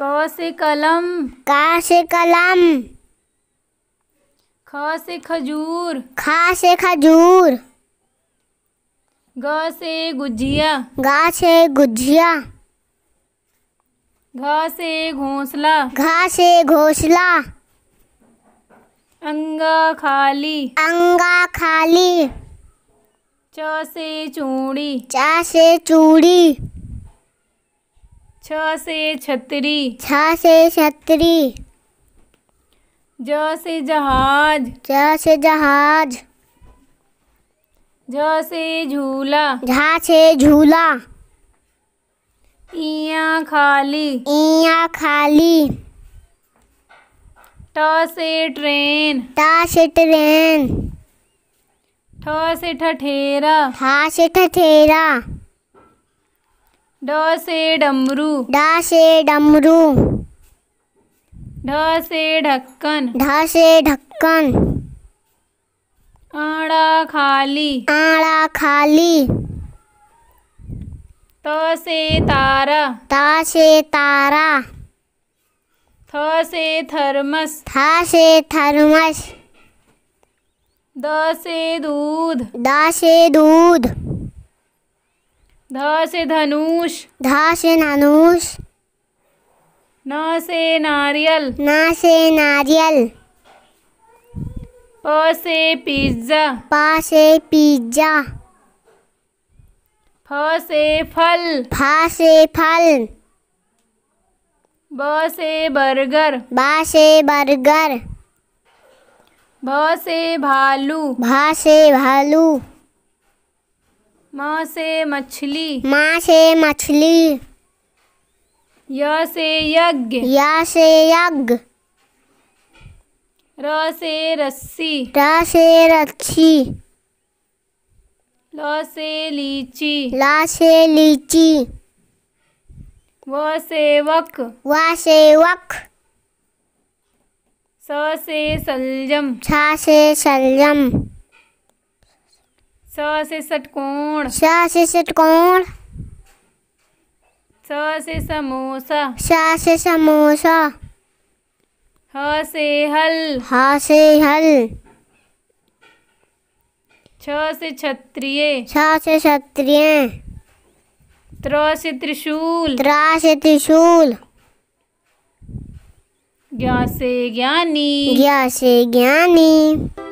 क से कलम का से कलम ख से खजूर खा से खजूर ग से गुजिया गा से गुजिया घ से घोंसला घा से घोंसला अंगा खाली अंगा खाली च से चूड़ी च से चूड़ी छ से छतरी छ से छतरी ज से जहाज ज से जहाज ज से झूला झा से झूला इया खाली इया खाली ट से ट्रेन ट से ट्रेन ठ से ठठेरा ठ से ठठेरा ड से डमरू ड से डमरू ढ से ढक्कन ढ से ढक्कन आड़ा खाली आड़ा खाली त से तारा त से तारा थ से थर्मस थ से थर्मस द से दूध द से दूध ध से धनुष धा से नानुष न से नारियल ना से नारियल प से पिज्जा प से पिज्जा फ से फल फ से फल ब से बर्गर ब से बर्गर भ से भालू भ से भालू माँ से मछली माँ से मछली य से यज्ञ या से यज्ञ र से रस्सी र से रस्सी ल से लीची ल से लीची व से वक व से वक स से सलजम छा से सलजम से षटकोण स से षटकोण स से समोसा स से समोसा ह से हल ह से हल छ से क्षत्रिय छ से क्षत्रिय त्र से त्रिशूल त्र से त्रिशूल ज्ञा से ज्ञानी ज्ञा से ज्ञानी